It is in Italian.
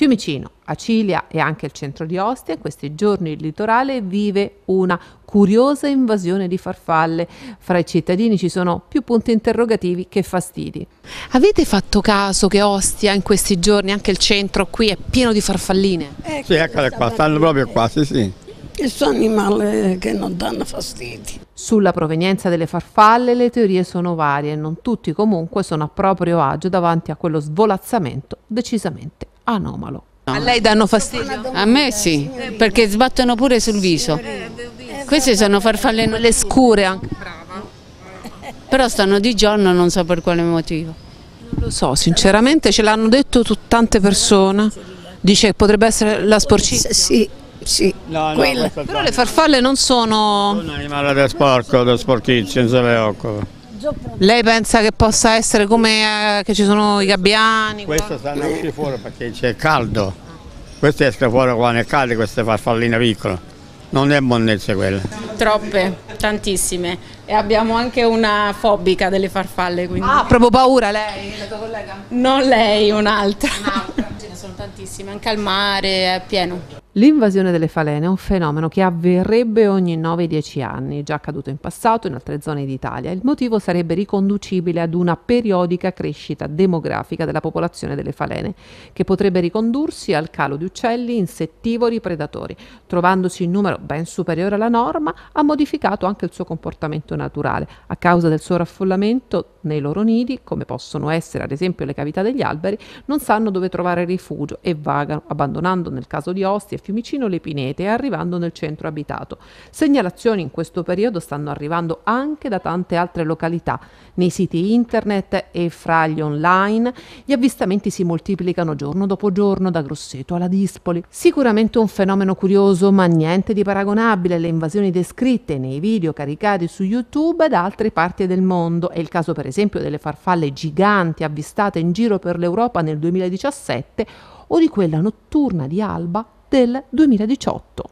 Fiumicino, Acilia e anche il centro di Ostia, in questi giorni il litorale vive una curiosa invasione di farfalle. Fra i cittadini ci sono più punti interrogativi che fastidi. Avete fatto caso che Ostia in questi giorni, anche il centro qui, è pieno di farfalline? Eh, sì, eccole qua, stanno proprio qua, sì sì. E sono animali che non danno fastidi. Sulla provenienza delle farfalle le teorie sono varie, non tutti comunque sono a proprio agio davanti a quello svolazzamento decisamente anomalo. A lei danno fastidio? A me sì, perché sbattono pure sul viso. Eh, eh, Queste sono farfalle le scure anche. Però stanno di giorno, non so per quale motivo. Non lo so, sinceramente ce l'hanno detto tante persone. Dice che potrebbe essere la sporcizia. Sì, sì. No, no, Però le farfalle non sono... Un animale da sporco, da sporcizia, non se le occupa. Lei pensa che possa essere come eh, che ci sono i gabbiani? Questo sta uscire fuori perché c'è caldo, questo esce fuori quando è caldo, queste farfalline piccole. Non è monnezza quella. Troppe, tantissime. E abbiamo anche una fobica delle farfalle. Quindi. Ah, proprio paura lei, la tua collega? Non lei, un'altra. Un'altra, ce ne sono tantissime, anche al mare è pieno. L'invasione delle falene è un fenomeno che avverrebbe ogni 9-10 anni, già accaduto in passato in altre zone d'Italia. Il motivo sarebbe riconducibile ad una periodica crescita demografica della popolazione delle falene, che potrebbe ricondursi al calo di uccelli insettivori predatori. Trovandosi in numero ben superiore alla norma, ha modificato anche il suo comportamento naturale. A causa del sovraffollamento nei loro nidi, come possono essere ad esempio le cavità degli alberi, non sanno dove trovare rifugio e vagano, abbandonando nel caso di Ostia e Fiumicino le pinete e arrivando nel centro abitato. Segnalazioni in questo periodo stanno arrivando anche da tante altre località, nei siti internet e fra gli online. Gli avvistamenti si moltiplicano giorno dopo giorno da Grosseto alla Dispoli. Sicuramente un fenomeno curioso, ma niente di paragonabile alle invasioni descritte nei video caricati su YouTube da altre parti del mondo. È il caso per esempio esempio delle farfalle giganti avvistate in giro per l'Europa nel 2017 o di quella notturna di Alba del 2018.